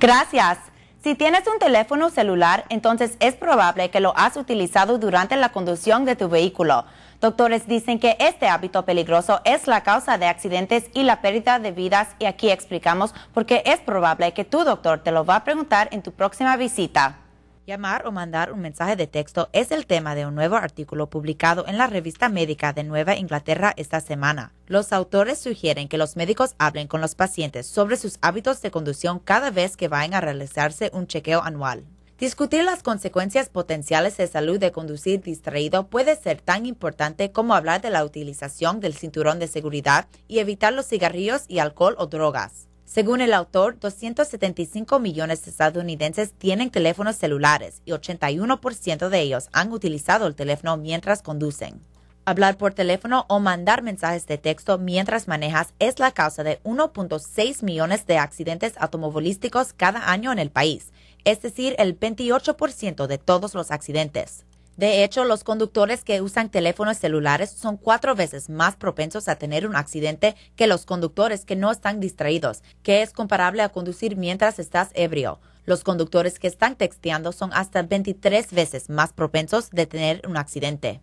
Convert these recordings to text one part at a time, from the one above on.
Gracias. Si tienes un teléfono celular, entonces es probable que lo has utilizado durante la conducción de tu vehículo. Doctores dicen que este hábito peligroso es la causa de accidentes y la pérdida de vidas y aquí explicamos por qué es probable que tu doctor te lo va a preguntar en tu próxima visita. Llamar o mandar un mensaje de texto es el tema de un nuevo artículo publicado en la revista médica de Nueva Inglaterra esta semana. Los autores sugieren que los médicos hablen con los pacientes sobre sus hábitos de conducción cada vez que vayan a realizarse un chequeo anual. Discutir las consecuencias potenciales de salud de conducir distraído puede ser tan importante como hablar de la utilización del cinturón de seguridad y evitar los cigarrillos y alcohol o drogas. Según el autor, 275 millones de estadounidenses tienen teléfonos celulares y 81% de ellos han utilizado el teléfono mientras conducen. Hablar por teléfono o mandar mensajes de texto mientras manejas es la causa de 1.6 millones de accidentes automovilísticos cada año en el país, es decir, el 28% de todos los accidentes. De hecho, los conductores que usan teléfonos celulares son cuatro veces más propensos a tener un accidente que los conductores que no están distraídos, que es comparable a conducir mientras estás ebrio. Los conductores que están texteando son hasta 23 veces más propensos de tener un accidente.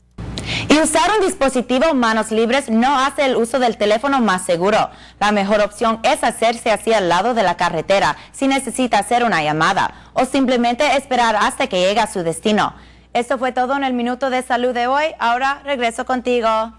Y usar un dispositivo manos libres no hace el uso del teléfono más seguro. La mejor opción es hacerse así al lado de la carretera si necesita hacer una llamada o simplemente esperar hasta que llegue a su destino. Eso fue todo en el Minuto de Salud de hoy. Ahora regreso contigo.